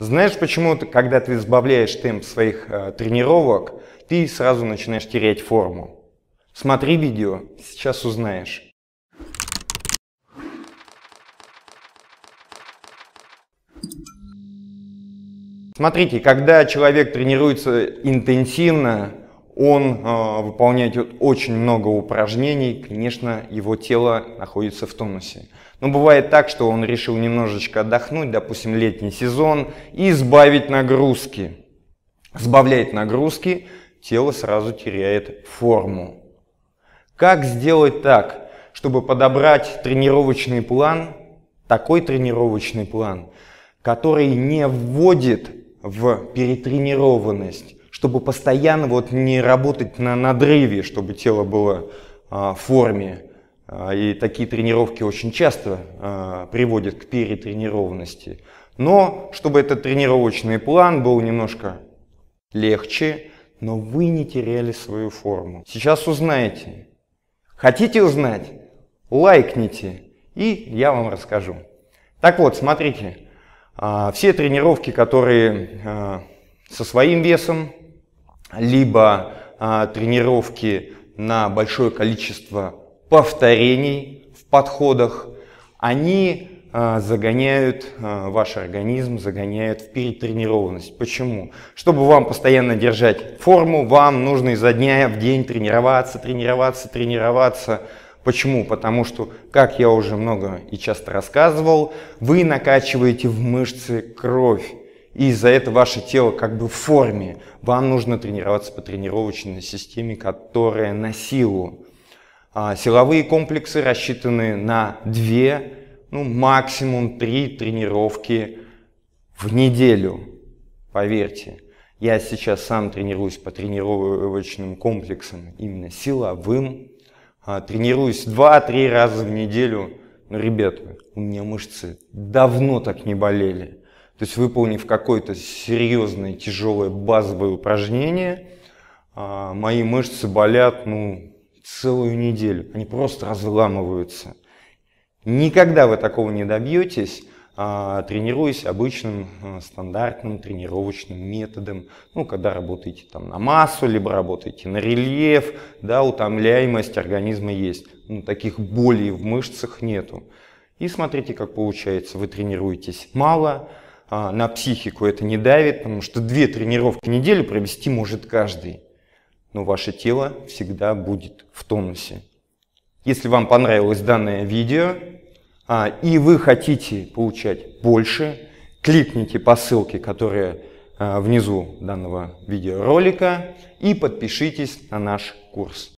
Знаешь, почему, ты, когда ты сбавляешь темп своих э, тренировок, ты сразу начинаешь терять форму? Смотри видео, сейчас узнаешь. Смотрите, когда человек тренируется интенсивно, он э, выполняет очень много упражнений, конечно, его тело находится в тонусе. Но бывает так, что он решил немножечко отдохнуть, допустим, летний сезон, и избавить нагрузки. Сбавляет нагрузки, тело сразу теряет форму. Как сделать так, чтобы подобрать тренировочный план, такой тренировочный план, который не вводит в перетренированность, чтобы постоянно вот не работать на надрыве, чтобы тело было а, в форме. А, и такие тренировки очень часто а, приводят к перетренированности. Но чтобы этот тренировочный план был немножко легче, но вы не теряли свою форму. Сейчас узнаете. Хотите узнать? Лайкните, и я вам расскажу. Так вот, смотрите, а, все тренировки, которые а, со своим весом, либо а, тренировки на большое количество повторений в подходах, они а, загоняют а, ваш организм, загоняют в перетренированность. Почему? Чтобы вам постоянно держать форму, вам нужно изо дня в день тренироваться, тренироваться, тренироваться. Почему? Потому что, как я уже много и часто рассказывал, вы накачиваете в мышцы кровь. И из-за этого ваше тело как бы в форме. Вам нужно тренироваться по тренировочной системе, которая на силу. А, силовые комплексы рассчитаны на 2, ну максимум 3 тренировки в неделю, поверьте. Я сейчас сам тренируюсь по тренировочным комплексам, именно силовым. А, тренируюсь 2-3 раза в неделю. Но, ребята, у меня мышцы давно так не болели. То есть выполнив какое-то серьезное, тяжелое базовое упражнение, а, мои мышцы болят ну, целую неделю. Они просто разламываются. Никогда вы такого не добьетесь, а, тренируясь обычным а, стандартным тренировочным методом. Ну, когда работаете там на массу, либо работаете на рельеф, да, утомляемость организма есть. Ну, таких болей в мышцах нету. И смотрите, как получается. Вы тренируетесь мало, а, на психику это не давит, потому что две тренировки в неделю провести может каждый. Но ваше тело всегда будет в тонусе. Если вам понравилось данное видео а, и вы хотите получать больше, кликните по ссылке, которая а, внизу данного видеоролика и подпишитесь на наш курс.